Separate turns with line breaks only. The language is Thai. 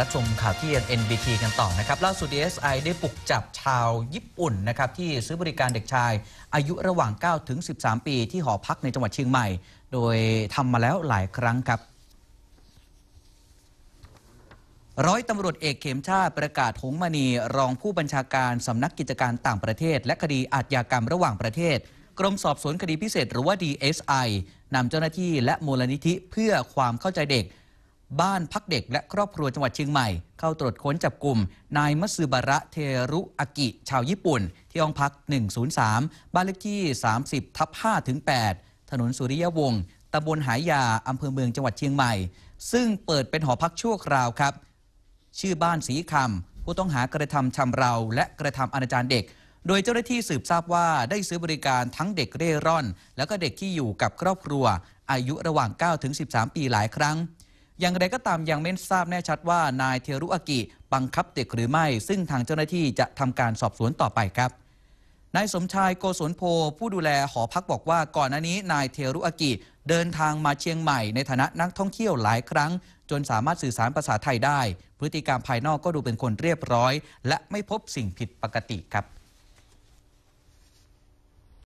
รับชมข่าวที่ NBT กันต่อนะครับล่าสุด DSI ได้ปลุกจับชาวญี่ปุ่นนะครับ ที่ซื้อบริการเด็กชาย อายุระหว่าง 9 ถึง 13 ปี ที่หอพักในจังหวัดเชียงใหม่ โดยทำมาแล้วหลายครั้งครับ ร้อยตำรวจเอกเขมชาติประกาศหงมณีรองผู้บัญชาการสำนักกิจการต่างประเทศ และคดีอาชญากรรมระหว่างประเทศกรมสอบสวนคดีพิเศษหรือว่า DSI นำเจ้าหน้าที่และมูลนิธิเพื่อความเข้าใจเด็กบ้านพักเด็กและครอบครัวจังหวัดเชียงใหม่ เข้าตรวจค้นจับกลุ่ม นายมัซึบาระเทรุอากิ ชาวญี่ปุ่น ที่ห้องพัก 103 บ้านเลขที่ 30 ทับ5ถึง8ถนนสุริยวงศ์ตำบลหายาอำเภอเมืองจังหวัดเชียงใหม่ ซึ่งเปิดเป็นหอพักชั่วคราวครับ ชื่อบ้านสีคำผู้ต้องหากระทำชำเราและกระทำอนาจารเด็ก โดยเจ้าหน้าที่สืบทราบว่าได้ซื้อบริการทั้งเด็กเร่ร่อน แล้วก็เด็กที่อยู่กับครอบครัว อายุระหว่าง9ถึง13 ปีหลายครั้งอย่างไรก็ตามยังไม่ทราบแน่ชัดว่านายเทรุอากิบังคับเด็กหรือไม่ ซึ่งทางเจ้าหน้าที่จะทำการสอบสวนต่อไปครับนายสมชายโกศลโพ ผู้ดูแลหอพักบอกว่าก่อนหน้านี้ นายเทรุอากิเดินทางมาเชียงใหม่ ในฐานะนักท่องเที่ยวหลายครั้ง จนสามารถสื่อสารภาษาไทยได้ พฤติกรรมภายนอกก็ดูเป็นคนเรียบร้อย และไม่พบสิ่งผิดปกติครับ